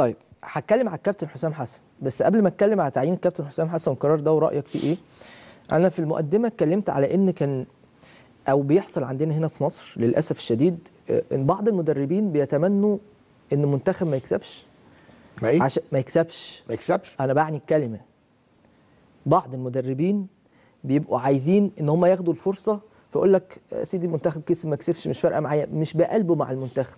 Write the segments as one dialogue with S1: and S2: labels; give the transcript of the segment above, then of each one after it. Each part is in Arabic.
S1: طيب هتكلم على الكابتن حسام حسن بس قبل ما اتكلم على تعيين الكابتن حسام حسن والقرار ده ورايك فيه ايه انا في المقدمه اتكلمت على ان كان او بيحصل عندنا هنا في مصر للاسف الشديد آه، ان بعض المدربين بيتمنوا ان منتخب ما يكسبش ما ايه عش... ما يكسبش ما يكسبش انا بعني الكلمه بعض المدربين بيبقوا عايزين ان هم ياخدوا الفرصه فيقول لك آه، سيدي المنتخب كسب ما كسبش مش فارقه معايا مش بقلبه مع المنتخب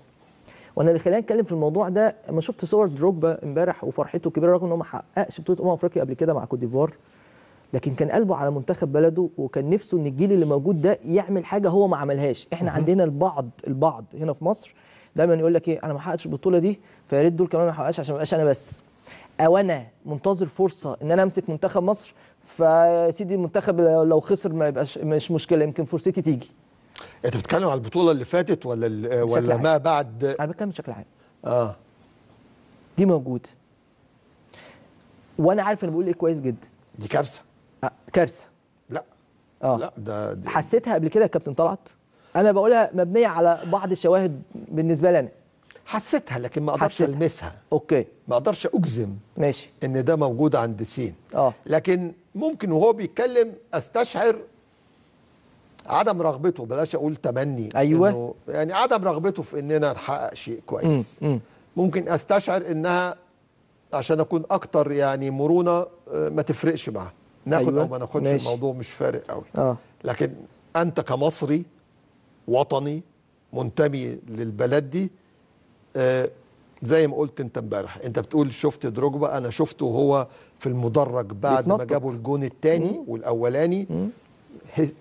S1: وانا اللي خلاني اتكلم في الموضوع ده لما شفت صور دروجبا امبارح وفرحته الكبيره رغم ان هو ما حققش بطوله امم افريقيا قبل كده مع كوت ديفوار لكن كان قلبه على منتخب بلده وكان نفسه ان الجيل اللي موجود ده يعمل حاجه هو ما عملهاش احنا عندنا البعض البعض هنا في مصر دايما يقول لك ايه انا ما حققتش البطوله دي فيا ريت دول كمان ما يحققش عشان ما انا بس او انا منتظر فرصه ان انا امسك منتخب مصر فسيدي المنتخب لو خسر ما يبقاش مش مشكله يمكن فرصتي تيجي
S2: انت بتتكلم على البطوله اللي فاتت ولا ولا ما بعد انا بتكلم بشكل عام اه
S1: دي موجوده وانا عارف انا بقول ايه كويس جدا دي كارثه آه. كارثه لا اه لا ده دي. حسيتها قبل كده يا كابتن طلعت انا بقولها مبنيه على بعض الشواهد بالنسبه لنا حسيتها لكن ما اقدرش المسها
S2: اوكي ما اقدرش اجزم ماشي ان ده موجود عند سين اه لكن ممكن وهو بيتكلم استشعر عدم رغبته بلاش اقول تمني ايوه إنه يعني عدم رغبته في اننا نحقق شيء كويس مم. مم. ممكن استشعر انها عشان اكون اكتر يعني مرونه آه، ما تفرقش معاه ناخد أيوة. او ما ناخدش ماشي. الموضوع مش فارق قوي آه. لكن انت كمصري وطني منتمي للبلد دي آه زي ما قلت انت امبارح انت بتقول شفت دروجبا انا شفته هو في المدرج بعد ما جابوا الجون الثاني والاولاني مم.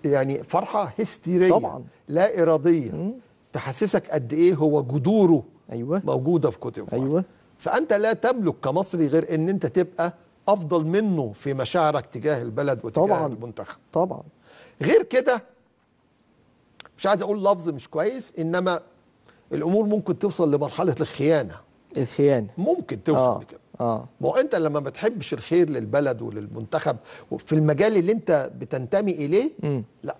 S2: يعني فرحه هستيريه طبعا لا اراديه مم. تحسسك قد ايه هو جذوره أيوة. موجوده في كوت أيوة. فانت لا تملك كمصري غير ان انت تبقى افضل منه في مشاعرك تجاه البلد وتجاه طبعا. المنتخب طبعا غير كده مش عايز اقول لفظ مش كويس انما الامور ممكن توصل لمرحله الخيانه الخيانه ممكن توصل آه. لكده اه ما هو انت لما ما بتحبش الخير للبلد وللمنتخب في المجال اللي انت بتنتمي اليه م. لا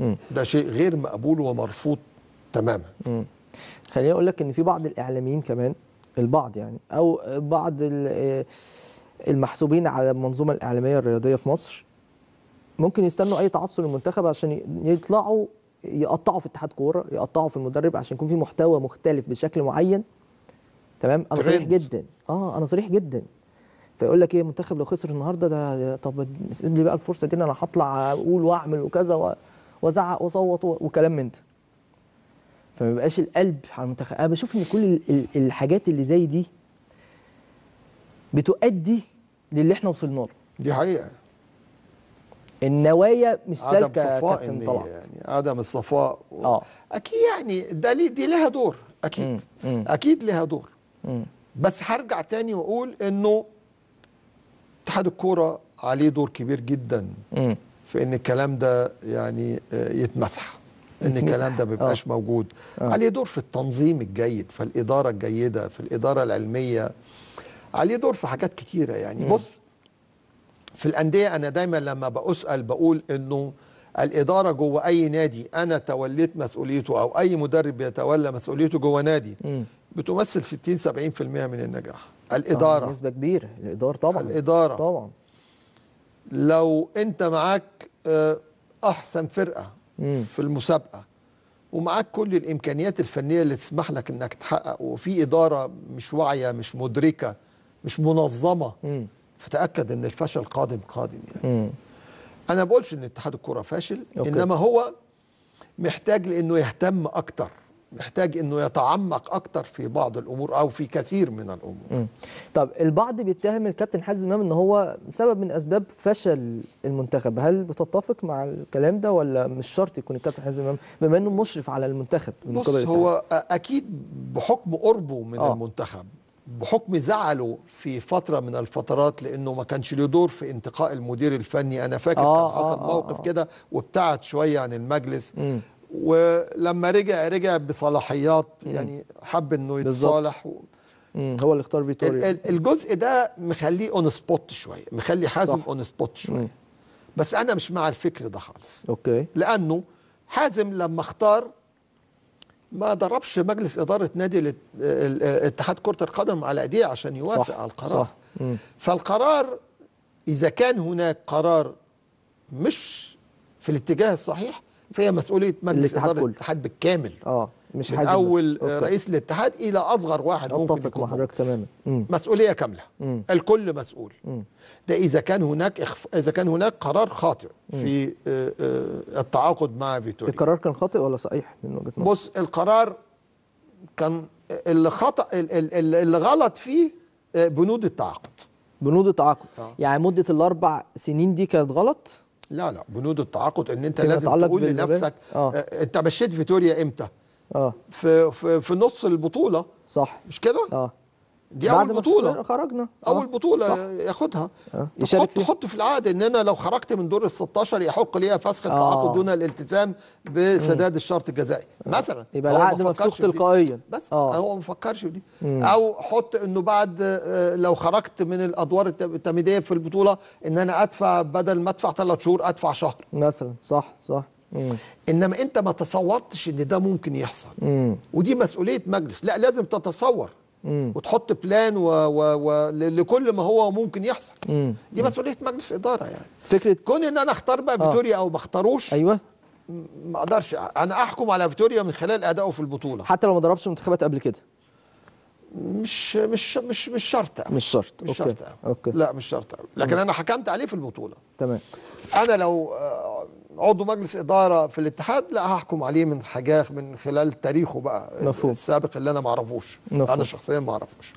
S2: م. ده شيء غير مقبول
S1: ومرفوض تماما خليني اقول لك ان في بعض الاعلاميين كمان البعض يعني او بعض آه، المحسوبين على المنظومه الاعلاميه الرياضيه في مصر ممكن يستنوا اي تعثر للمنتخب عشان يطلعوا يقطعوا في اتحاد كوره يقطعوا في المدرب عشان يكون في محتوى مختلف بشكل معين تمام انا صريح جدا اه انا صريح جدا فيقول لك ايه المنتخب لو خسر النهارده ده طب اسيب لي بقى الفرصه دي انا هطلع اقول واعمل وكذا وازعق واصوت وكلام من ده فما بيبقاش القلب على المنتخب انا بشوف ان كل الحاجات اللي زي دي بتؤدي للي احنا وصلنا له دي حقيقه النوايا مش سالكه عدم صفاء يعني عدم الصفاء و... اه
S2: اكيد يعني ده ليه دي لها دور اكيد مم. مم. اكيد لها دور بس هرجع تاني واقول انه اتحاد الكوره عليه دور كبير جدا في ان الكلام ده يعني آه، يتمسح ان الكلام ده ما بيبقاش آه. موجود أوه. عليه دور في التنظيم الجيد في الاداره الجيده في الاداره العلميه عليه دور في حاجات كتيره يعني مم. بص في الانديه انا دايما لما بسال بقول انه الاداره جوه اي نادي انا توليت مسؤوليته او اي مدرب يتولى مسؤوليته جوه نادي مم. بتمثل 60 70% من النجاح
S1: آه، الاداره نسبه كبيره الاداره طبعا الاداره طبعا
S2: لو انت معاك آه، احسن فرقه مم. في المسابقه ومعاك كل الامكانيات الفنيه اللي تسمح لك انك تحقق وفي اداره مش واعيه مش مدركه مش منظمه مم. فتاكد ان الفشل قادم قادم يعني مم. انا ما بقولش ان اتحاد الكره فاشل أوكي. انما هو محتاج لانه يهتم اكتر محتاج انه يتعمق اكتر في بعض الامور او في كثير من
S1: الامور م. طب البعض بيتهم الكابتن حازم امام ان هو سبب من اسباب فشل المنتخب هل بتتفق مع الكلام ده ولا مش شرط يكون الكابتن حازم امام بما انه مشرف على المنتخب بص هو
S2: اكيد بحكم قربه من آه. المنتخب بحكم زعله في فتره من الفترات لانه ما كانش له دور في انتقاء المدير الفني انا فاكر آه كان حصل آه, آه، موقف آه كده وابتعد شويه عن المجلس م. ولما رجع رجع بصلاحيات يعني حب انه يتصالح و... هو اللي اختار فيتوريا الجزء ده مخليه اون سبوت شويه مخلي حازم اون سبوت شويه مم. بس انا مش مع الفكر ده خالص اوكي لانه حازم لما اختار ما ضربش مجلس اداره نادي اتحاد كره القدم على ايديه عشان يوافق صح على القرار صح. فالقرار اذا كان هناك قرار مش في الاتجاه الصحيح فيها مسؤوليه مجلس اداره الاتحاد بالكامل اه مش من اول أوكي. رئيس الاتحاد الى اصغر واحد ممكن يكون حضرتك تماما مسؤوليه كامله مم. الكل مسؤول مم. ده اذا كان هناك إخف... اذا كان هناك قرار خاطئ مم. في آه، آه، التعاقد مع فيتوريا القرار كان خاطئ ولا صحيح من وجهه نظرك بص القرار كان اللي خطا اللي غلط
S1: فيه آه، بنود التعاقد بنود التعاقد آه. يعني مده الاربع سنين دي كانت غلط
S2: لا لا بنود التعاقد ان انت لازم تقول لنفسك آه. آه. انت مشيت فيتوريا امتى؟ اه في في, في نص البطوله صح مش كده؟ اه دي بعد اول بطوله
S1: خرجنا اول آه. بطوله صح.
S2: ياخدها أه. تحط تحط في العقد ان انا لو خرجت من دور ال 16 يحق لي فسخ آه. التعاقد آه. دون الالتزام بسداد الشرط الجزائي آه. مثلا يبقى العقد مفسوخ تلقائيا بس آه. هو ما فكرش بدي مم. او حط انه بعد آه، لو خرجت من الادوار التمهيديه في البطوله ان انا ادفع بدل ما ادفع ثلاث شهور ادفع شهر مثلا صح صح مم. انما انت ما تصورتش ان ده ممكن يحصل مم. ودي مسؤوليه مجلس لا لازم تتصور مم. وتحط بلان و... و... و... لكل ما هو ممكن يحصل مم. دي مسؤوليه مجلس اداره يعني فكره كون ان انا اختار بقى آه. فيتوريا آه. او ما اختاروش ايوه ما اقدرش انا احكم على فيتوريا من خلال ادائه في البطوله حتى لو ما ضربش منتخبات قبل كده مش مش مش مش شرط أوي.
S1: مش شرط مش أوكي. شرط أوي.
S2: أوكي. لا مش شرط أوي. لكن مم. انا حكمت عليه في البطوله تمام انا لو آه، عضو مجلس اداره في الاتحاد لا هحكم عليه من حاجه من خلال تاريخه بقى مفهوم. السابق اللي انا ما اعرفوش انا شخصيا ما اعرفوش